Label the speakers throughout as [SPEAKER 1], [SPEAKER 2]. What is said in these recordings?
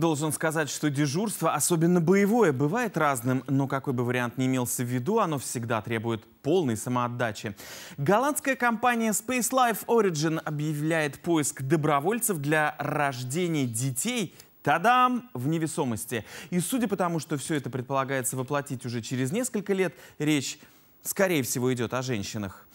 [SPEAKER 1] Должен сказать, что дежурство, особенно боевое, бывает разным, но какой бы вариант ни имелся в виду, оно всегда требует полной самоотдачи. Голландская компания Space Life Origin объявляет поиск добровольцев для рождения детей Тадам! В невесомости. И судя по тому, что все это предполагается воплотить уже через несколько лет, речь скорее всего, идет о женщинах.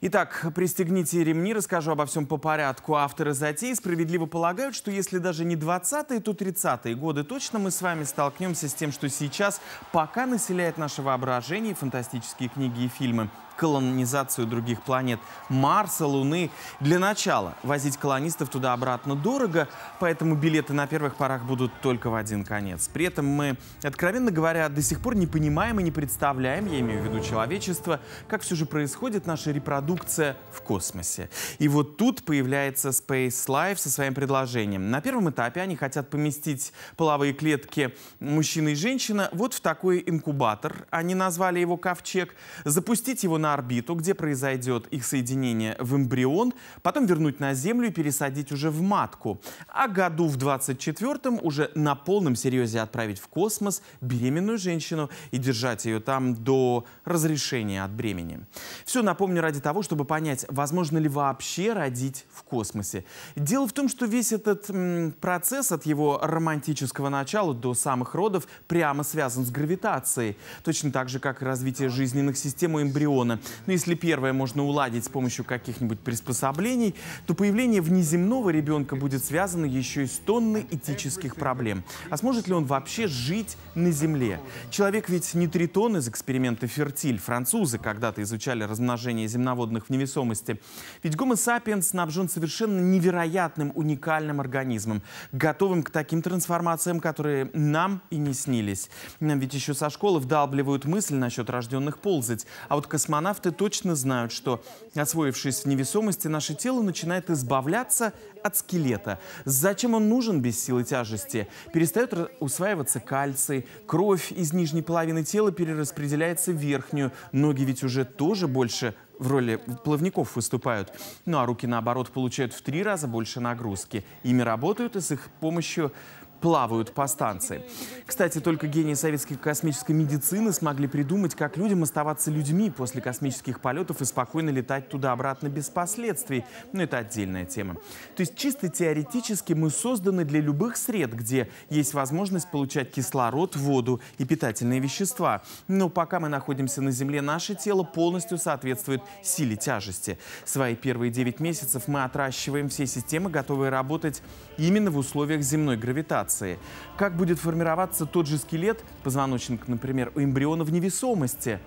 [SPEAKER 1] Итак, пристегните ремни, расскажу обо всем по порядку. Авторы затеи справедливо полагают, что если даже не 20-е, то 30-е годы точно мы с вами столкнемся с тем, что сейчас пока населяет наше воображение фантастические книги и фильмы колонизацию других планет Марса, Луны. Для начала возить колонистов туда-обратно дорого, поэтому билеты на первых порах будут только в один конец. При этом мы, откровенно говоря, до сих пор не понимаем и не представляем, я имею в виду человечество, как все же происходит наша репродукция в космосе. И вот тут появляется Space Life со своим предложением. На первом этапе они хотят поместить половые клетки мужчины и женщины вот в такой инкубатор, они назвали его «Ковчег», запустить его на на орбиту, где произойдет их соединение в эмбрион, потом вернуть на Землю и пересадить уже в матку. А году в 24-м уже на полном серьезе отправить в космос беременную женщину и держать ее там до разрешения от бремени. Все напомню ради того, чтобы понять, возможно ли вообще родить в космосе. Дело в том, что весь этот м, процесс от его романтического начала до самых родов прямо связан с гравитацией, точно так же, как и развитие жизненных систем у эмбриона. Но ну, если первое можно уладить с помощью каких-нибудь приспособлений, то появление внеземного ребенка будет связано еще и с тонной этических проблем. А сможет ли он вообще жить на Земле? Человек ведь не тритон из эксперимента Фертиль. Французы когда-то изучали размножение земноводных в невесомости. Ведь гомо сапиенс снабжен совершенно невероятным, уникальным организмом, готовым к таким трансформациям, которые нам и не снились. Нам ведь еще со школы вдалбливают мысль насчет рожденных ползать. А вот космонавт Астронавты точно знают, что, освоившись в невесомости, наше тело начинает избавляться от скелета. Зачем он нужен без силы тяжести? Перестает усваиваться кальций, кровь из нижней половины тела перераспределяется в верхнюю. Ноги ведь уже тоже больше в роли плавников выступают. Ну а руки, наоборот, получают в три раза больше нагрузки. Ими работают и с их помощью плавают по станции. Кстати, только гении советской космической медицины смогли придумать, как людям оставаться людьми после космических полетов и спокойно летать туда-обратно без последствий. Но ну, это отдельная тема. То есть чисто теоретически мы созданы для любых сред, где есть возможность получать кислород, воду и питательные вещества. Но пока мы находимся на Земле, наше тело полностью соответствует силе тяжести. Свои первые 9 месяцев мы отращиваем все системы, готовые работать именно в условиях земной гравитации операции. Как будет формироваться тот же скелет, позвоночник, например, у эмбриона в невесомости?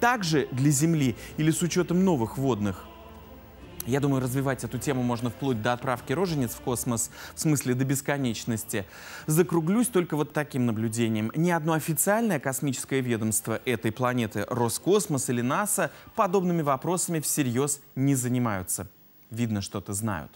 [SPEAKER 1] Также для Земли или с учетом новых водных? Я думаю, развивать эту тему можно вплоть до отправки рожениц в космос, в смысле до бесконечности. Закруглюсь только вот таким наблюдением. Ни одно официальное космическое ведомство этой планеты, Роскосмос или НАСА, подобными вопросами всерьез не занимаются. Видно, что-то знают.